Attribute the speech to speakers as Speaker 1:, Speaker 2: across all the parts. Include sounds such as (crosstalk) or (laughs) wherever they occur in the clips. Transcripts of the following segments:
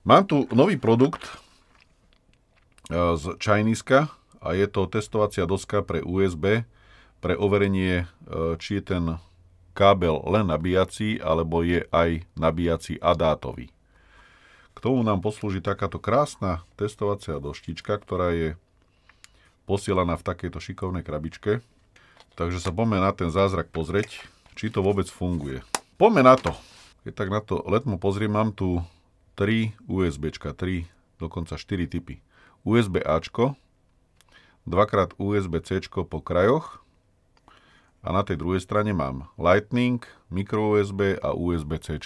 Speaker 1: Mám tu nový produkt e, z Čajniska a je to testovacia doska pre USB pre overenie, e, či je ten kábel len nabíjací, alebo je aj nabíjací a dátový. K tomu nám poslúži takáto krásna testovacia doštička, ktorá je posielaná v takejto šikovnej krabičke. Takže sa poďme na ten zázrak pozrieť, či to vôbec funguje. Poďme na to. Keď tak na to letmo pozriem, mám tu 3 USB 3, dokonca 4 typy. USB Ačko, dvakrát USB C po krajoch a na tej druhej strane mám Lightning, micro USB a USB C.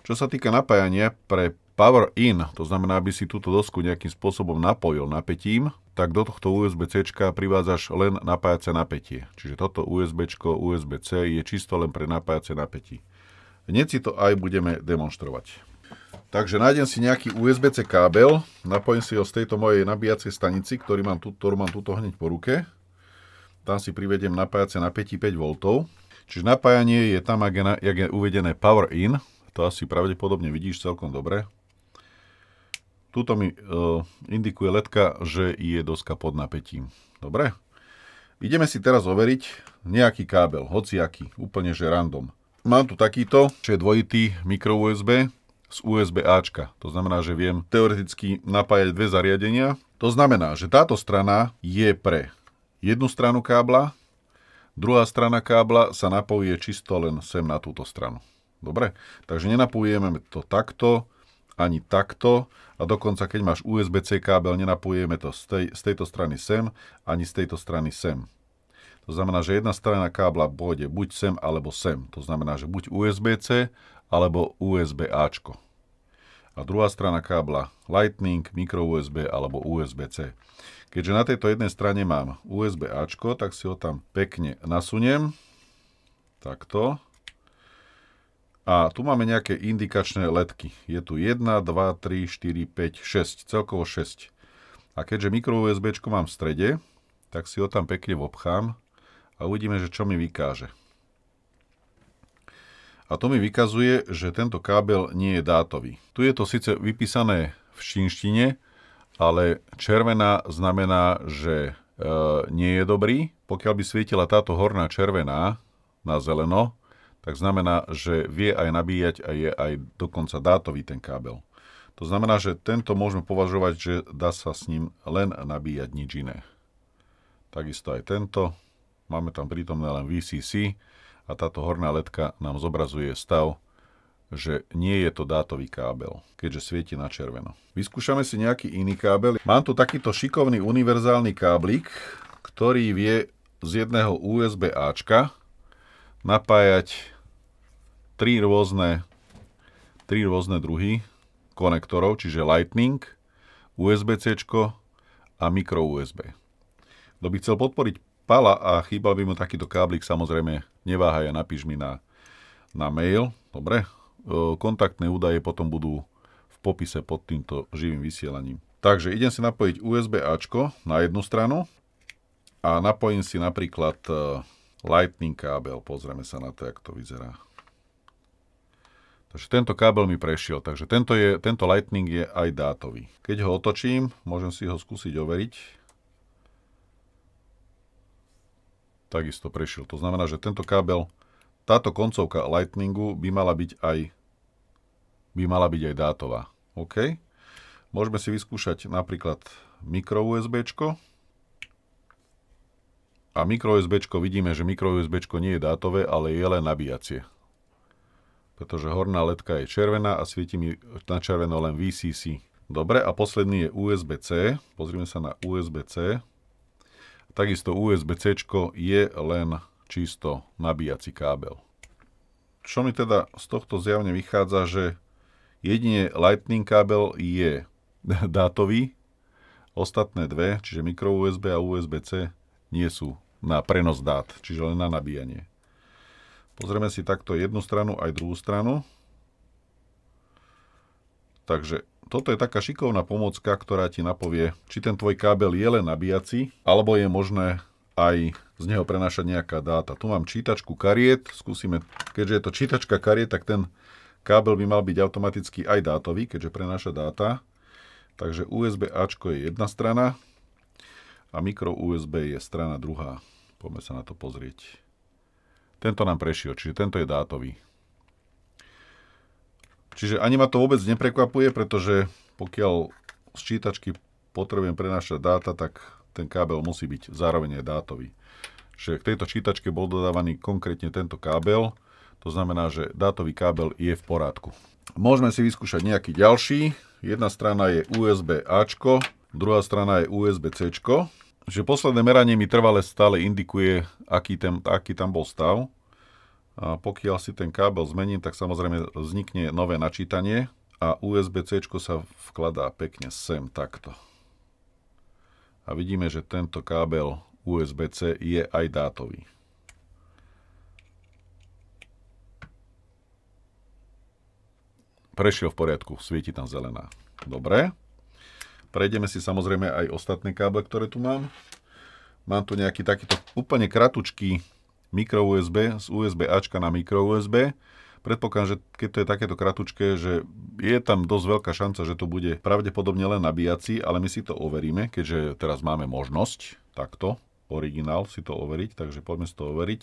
Speaker 1: Čo sa týka napájania pre power in, to znamená, aby si túto dosku nejakým spôsobom napojil napätím, tak do tohto USB-C privádzaš len napájace napätie. Čiže toto USB, USB-C je čisto len pre napájace napätie. Hneď si to aj budeme demonstrovať. Takže nájdem si nejaký USB-C kábel, napojím si ho z tejto mojej nabíjacej stanici, ktorý mám tu, ktorú mám tuto hneď po ruke. Tam si privedem napájace na 5,5 V. Čiže napájanie je tam, ak je, jak je uvedené power in. To asi pravdepodobne vidíš celkom dobre. Tuto mi e, indikuje letka, že je doska pod napätím. Dobre? Ideme si teraz overiť nejaký kábel, hociaký, úplne že random. Mám tu takýto, čo je dvojitý mikro USB, z USB-Ačka. To znamená, že viem teoreticky napájať dve zariadenia. To znamená, že táto strana je pre jednu stranu kábla, druhá strana kábla sa napojuje čisto len sem na túto stranu. Dobre? Takže nenapojujeme to takto, ani takto a dokonca keď máš USB-C kábel, nenapojujeme to z, tej, z tejto strany sem, ani z tejto strany sem. To znamená, že jedna strana kábla pôjde buď sem, alebo sem. To znamená, že buď USB-C, alebo USB-Ačko. A druhá strana kábla Lightning, micro USB alebo USB-C. Keďže na tejto jednej strane mám USB-Ačko, tak si ho tam pekne nasuniem. Takto. A tu máme nejaké indikačné ledky. Je tu 1, 2, 3, 4, 5, 6. Celkovo 6. A keďže mikro USB mám v strede, tak si ho tam pekne obchám a uvidíme, že čo mi vykáže. A to mi vykazuje, že tento kábel nie je dátový. Tu je to síce vypísané v čínštine, ale červená znamená, že e, nie je dobrý. Pokiaľ by svietila táto horná červená na zeleno, tak znamená, že vie aj nabíjať a je aj dokonca dátový ten kábel. To znamená, že tento môžeme považovať, že dá sa s ním len nabíjať nič iné. Takisto aj tento. Máme tam prítomné len VCC a táto horná ledka nám zobrazuje stav, že nie je to dátový kábel, keďže svieti na červeno. Vyskúšame si nejaký iný kábel. Mám tu takýto šikovný univerzálny káblik, ktorý vie z jedného USB-Ačka napájať tri rôzne, tri rôzne druhy konektorov, čiže Lightning, USB-C a micro USB. Kto by chcel podporiť pala a chýbal by mu takýto káblik, samozrejme neváhaj a napíš mi na, na mail, dobre? E, kontaktné údaje potom budú v popise pod týmto živým vysielaním. Takže idem si napojiť USB-Ačko na jednu stranu a napojím si napríklad e, Lightning kábel. Pozrieme sa na to, jak to vyzerá. Takže tento kábel mi prešiel, takže tento, je, tento Lightning je aj dátový. Keď ho otočím, môžem si ho skúsiť overiť. takisto prešiel. To znamená, že tento kábel, táto koncovka Lightningu by mala byť aj, by mala byť aj dátová. OK? Môžeme si vyskúšať napríklad mikro USB. A mikro USB vidíme, že mikro USB nie je dátové, ale je len nabíjacie. Pretože horná ledka je červená a svieti mi na červeno len VCC. Dobre, a posledný je USB-C. Pozrime sa na USB-C. Takisto USB-C je len čisto nabíjací kábel. Čo mi teda z tohto zjavne vychádza, že jedine Lightning kábel je (laughs) dátový, ostatné dve, čiže micro USB a USB-C, nie sú na prenos dát, čiže len na nabíjanie. Pozrieme si takto jednu stranu aj druhú stranu. Takže toto je taká šikovná pomocka, ktorá ti napovie, či ten tvoj kábel je len nabíjací, alebo je možné aj z neho prenášať nejaká dáta. Tu mám čítačku kariet, skúsime, keďže je to čítačka kariet, tak ten kábel by mal byť automaticky aj dátový, keďže prenáša dáta. Takže USB Ačko je jedna strana a micro USB je strana druhá. Poďme sa na to pozrieť. Tento nám prešiel, čiže tento je dátový. Čiže ani ma to vôbec neprekvapuje, pretože pokiaľ čítačky potrebujem prenášať dáta, tak ten kábel musí byť zároveň aj dátový. Že k tejto čítačke bol dodávaný konkrétne tento kábel, to znamená, že dátový kábel je v porádku. Môžeme si vyskúšať nejaký ďalší. Jedna strana je USB-A, druhá strana je USB-C. Že posledné meranie mi trvale stále indikuje, aký, ten, aký tam bol stav pokiaľ si ten kábel zmením, tak samozrejme vznikne nové načítanie a USB-C sa vkladá pekne sem takto. A vidíme, že tento kábel USB-C je aj dátový. Prešiel v poriadku, svieti tam zelená. Dobre. Prejdeme si samozrejme aj ostatné káble, ktoré tu mám. Mám tu nejaký takýto úplne kratučký micro USB, z USB Ačka na micro USB. Predpokladám, že keď to je takéto kratučké, že je tam dosť veľká šanca, že to bude pravdepodobne len nabíjací, ale my si to overíme, keďže teraz máme možnosť takto, originál si to overiť, takže poďme si to overiť.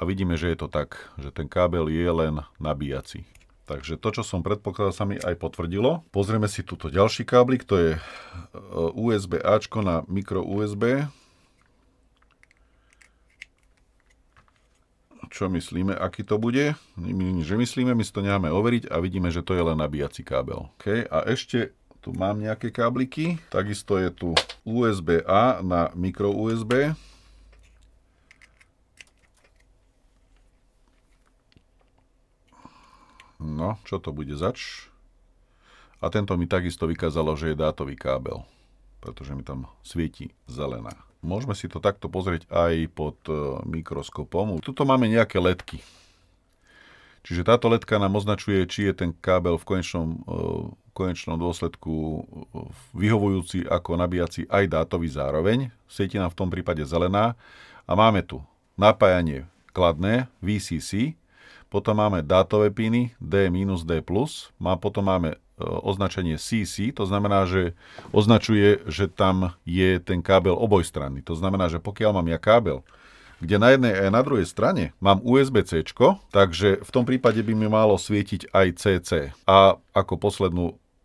Speaker 1: A vidíme, že je to tak, že ten kábel je len nabíjací. Takže to, čo som predpokladal, sa mi aj potvrdilo. Pozrieme si túto ďalší káblik, to je e, USB-Ačko na micro USB. čo myslíme, aký to bude. My, že myslíme, my si to necháme overiť a vidíme, že to je len nabíjací kábel. Okay? A ešte tu mám nejaké kábliky. Takisto je tu USB-A na micro USB. No, čo to bude zač? A tento mi takisto vykázalo, že je dátový kábel, pretože mi tam svieti zelená. Môžeme si to takto pozrieť aj pod e, mikroskopom. Tuto máme nejaké ledky. Čiže táto ledka nám označuje, či je ten kábel v konečnom, e, v konečnom dôsledku e, vyhovujúci ako nabíjací aj dátový zároveň. Sietina v tom prípade zelená. A máme tu napájanie kladné VCC, potom máme dátové piny D-D+, no a potom máme E, označenie CC, to znamená, že označuje, že tam je ten kábel obojstranný. To znamená, že pokiaľ mám ja kábel, kde na jednej aj na druhej strane mám USB-C, takže v tom prípade by mi malo svietiť aj CC. A ako poslednú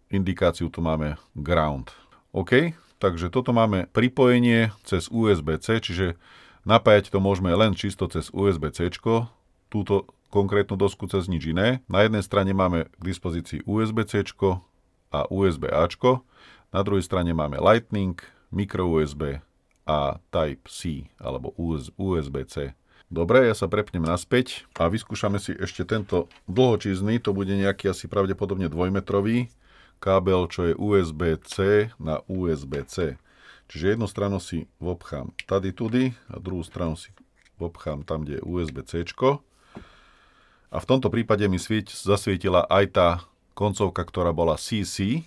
Speaker 1: indikáciu tu máme ground. OK, takže toto máme pripojenie cez USB-C, čiže napájať to môžeme len čisto cez USB-C, túto konkrétnu dosku cez nič iné. Na jednej strane máme k dispozícii USB-C a USB-A, na druhej strane máme Lightning, micro USB a Type-C alebo USB-C. Dobre, ja sa prepnem naspäť a vyskúšame si ešte tento dlhočizný, to bude nejaký asi pravdepodobne dvojmetrový kábel, čo je USB-C na USB-C. Čiže jednu stranu si vopchám tady tudy a druhú stranu si vopchám tam, kde je USB-C. A v tomto prípade mi svieť, zasvietila aj tá koncovka, ktorá bola CC,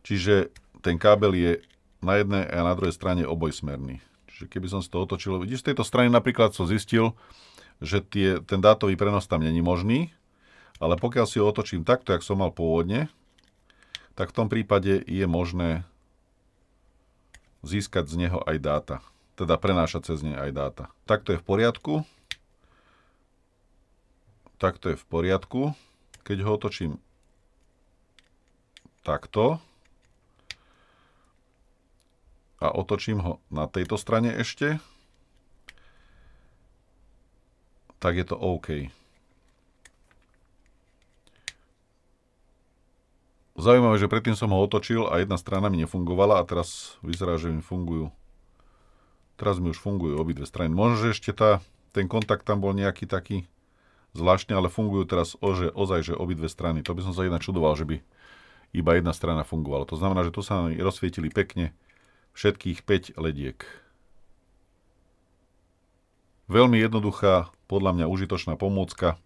Speaker 1: čiže ten kábel je na jednej a na druhej strane obojsmerný. Čiže keby som si to otočil, vidíš, z tejto strany napríklad som zistil, že tie, ten dátový prenos tam není možný, ale pokiaľ si ho otočím takto, jak som mal pôvodne, tak v tom prípade je možné získať z neho aj dáta. Teda prenášať cez ne aj dáta. Takto je v poriadku tak to je v poriadku. Keď ho otočím takto a otočím ho na tejto strane ešte, tak je to OK. Zaujímavé, že predtým som ho otočil a jedna strana mi nefungovala a teraz vyzerá, že mi fungujú. Teraz mi už fungujú obidve strany. Možno, že ešte tá, ten kontakt tam bol nejaký taký zvláštne, ale fungujú teraz ože, ozaj, že obidve strany. To by som sa jedna čudoval, že by iba jedna strana fungovala. To znamená, že tu sa nám rozsvietili pekne všetkých 5 lediek. Veľmi jednoduchá, podľa mňa užitočná pomôcka.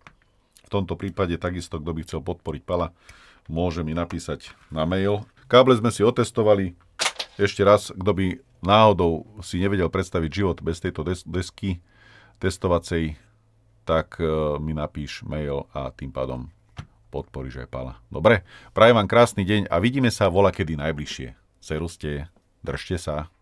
Speaker 1: V tomto prípade takisto, kto by chcel podporiť Pala, môže mi napísať na mail. Káble sme si otestovali. Ešte raz, kto by náhodou si nevedel predstaviť život bez tejto desky testovacej, tak e, mi napíš mail a tým pádom podporíš aj Pala. Dobre, prajem vám krásny deň a vidíme sa vola kedy najbližšie. Seruste, držte sa.